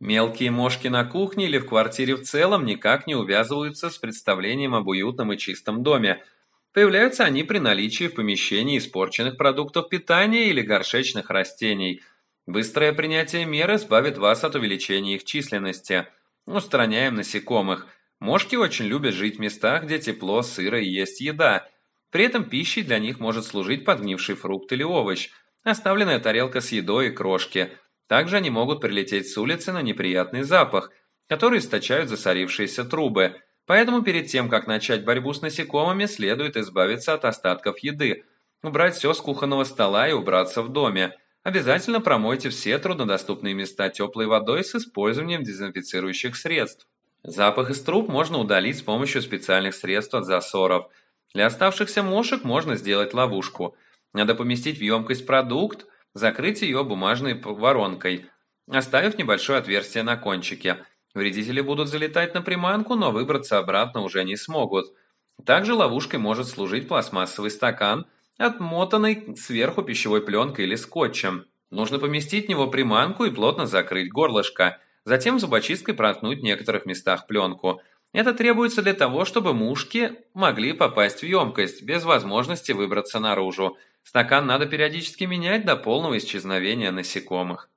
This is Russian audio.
Мелкие мошки на кухне или в квартире в целом никак не увязываются с представлением об уютном и чистом доме. Появляются они при наличии в помещении испорченных продуктов питания или горшечных растений. Быстрое принятие мер избавит вас от увеличения их численности. Устраняем насекомых. Мошки очень любят жить в местах, где тепло, сыро и есть еда. При этом пищей для них может служить подгнивший фрукт или овощ, оставленная тарелка с едой и крошки – также они могут прилететь с улицы на неприятный запах, который источают засорившиеся трубы. Поэтому перед тем, как начать борьбу с насекомыми, следует избавиться от остатков еды, убрать все с кухонного стола и убраться в доме. Обязательно промойте все труднодоступные места теплой водой с использованием дезинфицирующих средств. Запах из труб можно удалить с помощью специальных средств от засоров. Для оставшихся мошек можно сделать ловушку. Надо поместить в емкость продукт, закрыть ее бумажной воронкой, оставив небольшое отверстие на кончике. Вредители будут залетать на приманку, но выбраться обратно уже не смогут. Также ловушкой может служить пластмассовый стакан, отмотанный сверху пищевой пленкой или скотчем. Нужно поместить в него приманку и плотно закрыть горлышко. Затем зубочисткой проткнуть в некоторых местах пленку – это требуется для того, чтобы мушки могли попасть в емкость, без возможности выбраться наружу. Стакан надо периодически менять до полного исчезновения насекомых.